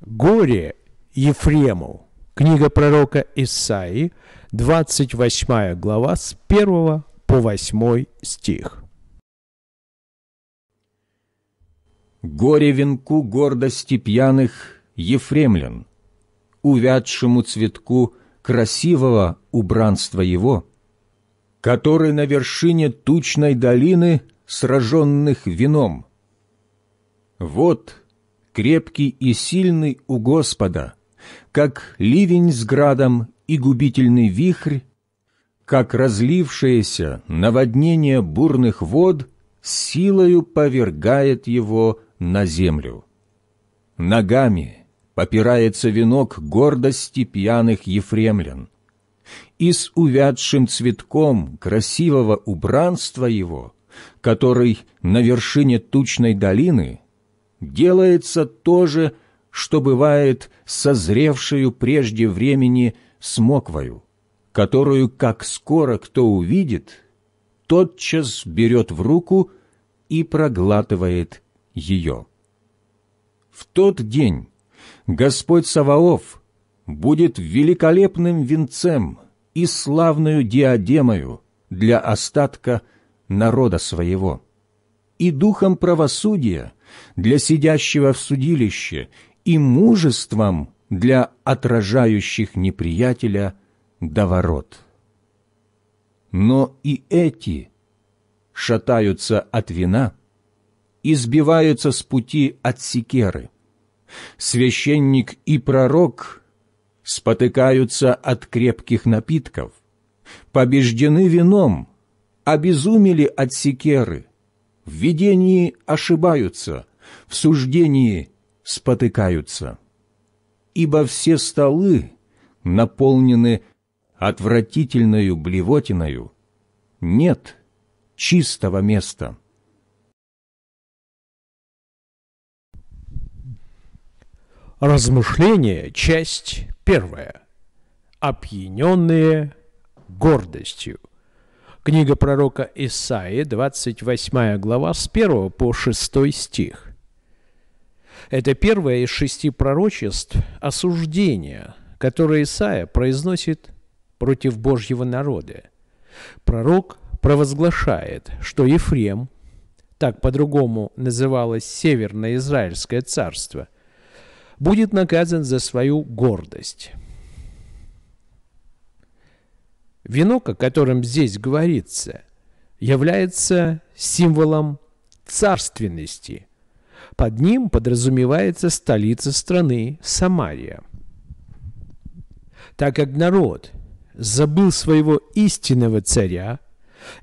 «Горе Ефрему!» Книга пророка Исаии, 28 глава, с 1 по 8 стих. Горе венку гордости пьяных Ефремлен, увядшему цветку красивого убранства его, который на вершине тучной долины, сраженных вином. Вот крепкий и сильный у Господа, как ливень с градом и губительный вихрь, как разлившееся наводнение бурных вод силою повергает его на землю. Ногами попирается венок гордости пьяных ефремлян, и с увядшим цветком красивого убранства его, который на вершине тучной долины – делается то же, что бывает созревшую прежде времени смоквою, которую, как скоро кто увидит, тотчас берет в руку и проглатывает ее. В тот день Господь Саваоф будет великолепным венцем и славную диадемою для остатка народа своего, и духом правосудия – для сидящего в судилище и мужеством для отражающих неприятеля до ворот. Но и эти шатаются от вина и сбиваются с пути от секеры. Священник и пророк спотыкаются от крепких напитков, побеждены вином, обезумели от секеры – в видении ошибаются, в суждении спотыкаются. Ибо все столы наполнены отвратительною блевотиною, нет чистого места. Размышление, часть первая. Опьяненные гордостью. Книга пророка Исаии, 28 глава, с 1 по 6 стих. Это первое из шести пророчеств осуждения, которое Исаия произносит против Божьего народа. Пророк провозглашает, что Ефрем, так по-другому называлось Северное Израильское царство, будет наказан за свою гордость – Венок, о котором здесь говорится, является символом царственности. Под ним подразумевается столица страны Самария. Так как народ забыл своего истинного царя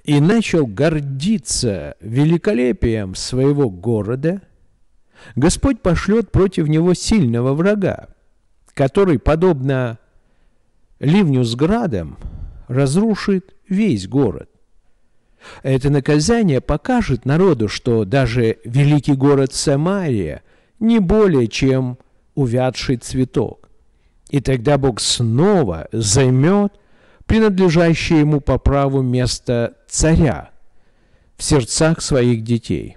и начал гордиться великолепием своего города, Господь пошлет против него сильного врага, который, подобно ливню с градом, разрушит весь город. Это наказание покажет народу, что даже великий город Самария не более чем увядший цветок. И тогда Бог снова займет принадлежащее ему по праву место царя в сердцах своих детей.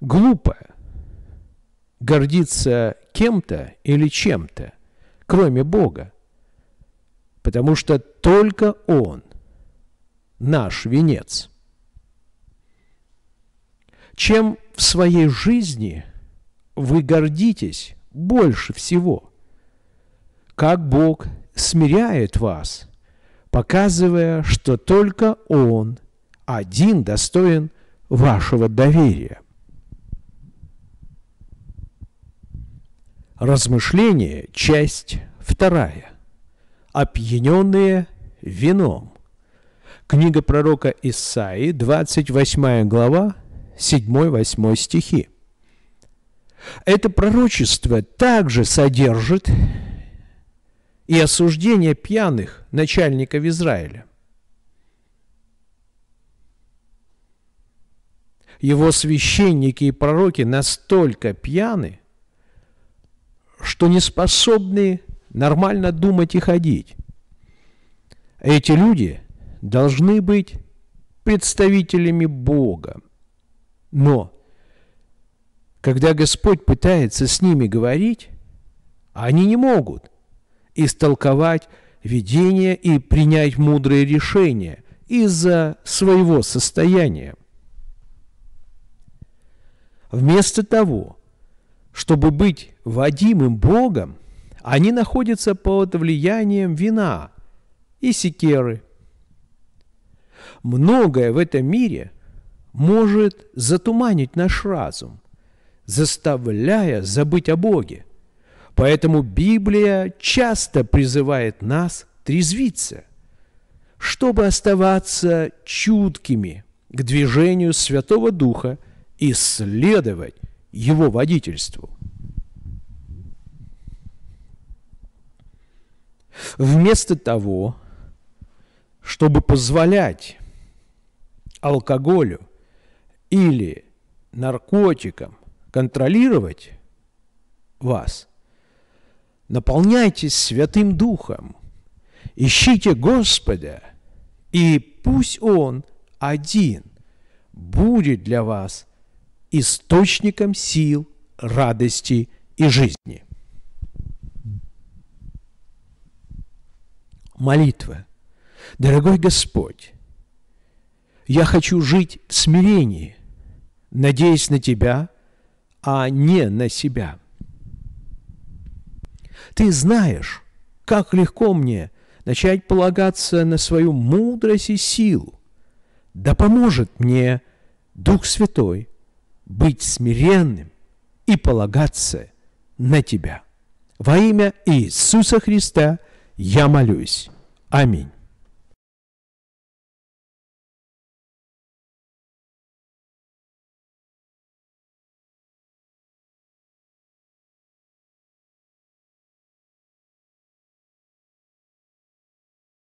Глупо гордиться кем-то или чем-то, кроме Бога потому что только Он – наш венец. Чем в своей жизни вы гордитесь больше всего? Как Бог смиряет вас, показывая, что только Он один достоин вашего доверия. Размышление, часть вторая опьяненные вином. Книга пророка Исаии, 28 глава, 7-8 стихи. Это пророчество также содержит и осуждение пьяных начальников Израиля. Его священники и пророки настолько пьяны, что не способны нормально думать и ходить. Эти люди должны быть представителями Бога. Но когда Господь пытается с ними говорить, они не могут истолковать видение и принять мудрые решения из-за своего состояния. Вместо того, чтобы быть водимым Богом – они находятся под влиянием вина и секеры. Многое в этом мире может затуманить наш разум, заставляя забыть о Боге. Поэтому Библия часто призывает нас трезвиться, чтобы оставаться чуткими к движению Святого Духа и следовать Его водительству. Вместо того, чтобы позволять алкоголю или наркотикам контролировать вас, наполняйтесь Святым Духом, ищите Господа, и пусть Он один будет для вас источником сил, радости и жизни. молитва. Дорогой Господь, я хочу жить в смирении, надеясь на Тебя, а не на себя. Ты знаешь, как легко мне начать полагаться на свою мудрость и силу. Да поможет мне Дух Святой быть смиренным и полагаться на Тебя. Во имя Иисуса Христа – я молюсь. Аминь.